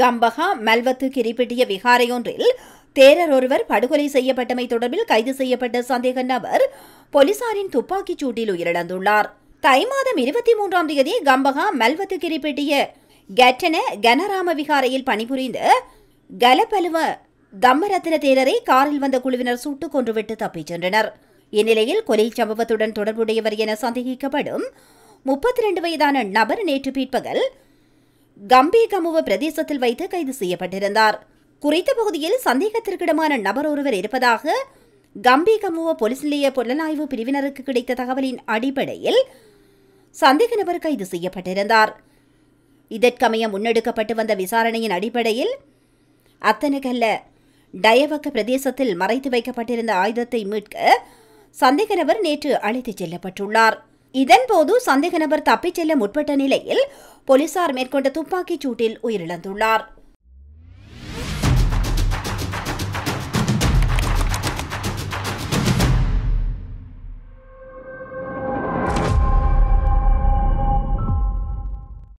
கம்பகா மல்வத்து கிரிப்பிட்டிய விகாரையொன்றில் தேரர் ஒருவர் படுகொலை செய்யப்பட்டமை தொடர்பில் கைது செய்யப்பட்ட சந்தேக நபர் போலீசாரின் துப்பாக்கிச் சூட்டில் உயிரிழந்துள்ளார் தை மாதம் இருபத்தி மூன்றாம் தேதி கம்பகா மல்வத்து கிரிப்பிட்டிய கெட்டன கனராம விகாரையில் பணிபுரிந்த கலப்பலுவ தம்மரத்ன தேரரை காரில் வந்த குழுவினர் சுட்டுக் கொன்றுவிட்டு தப்பிச் சென்றனர் இந்நிலையில் கொலை சம்பவத்துடன் தொடர்புடையவர் என சந்தேகிக்கப்படும் முப்பத்தி ரெண்டு வயதான நபர் நேற்று பிற்பகல் கம்பீகமுவ பிரதேசத்தில் வைத்து கைது செய்யப்பட்டிருந்தார் குறித்த பகுதியில் சந்தேகத்திற்கிடமான நபர் ஒருவர் இருப்பதாக கம்பீகமுவ போலீஸ் நிலைய புலனாய்வு பிரிவினருக்கு கிடைத்த தகவலின் அடிப்படையில் சந்தேக நபர் கைது செய்யப்பட்டிருந்தார் இதற்கமைய முன்னெடுக்கப்பட்டு வந்த விசாரணையின் அடிப்படையில் அத்தனகல்ல டயவக்க பிரதேசத்தில் மறைத்து வைக்கப்பட்டிருந்த ஆயுதத்தை மீட்க சந்தேக நபர் நேற்று அழைத்துச் செல்லப்பட்டுள்ளார் இதன்போது சந்தேக நபர் தப்பிச் செல்ல முற்பட்ட நிலையில் போலீசார் மேற்கொண்ட துப்பாக்கிச் சூட்டில் உயிரிழந்துள்ளார்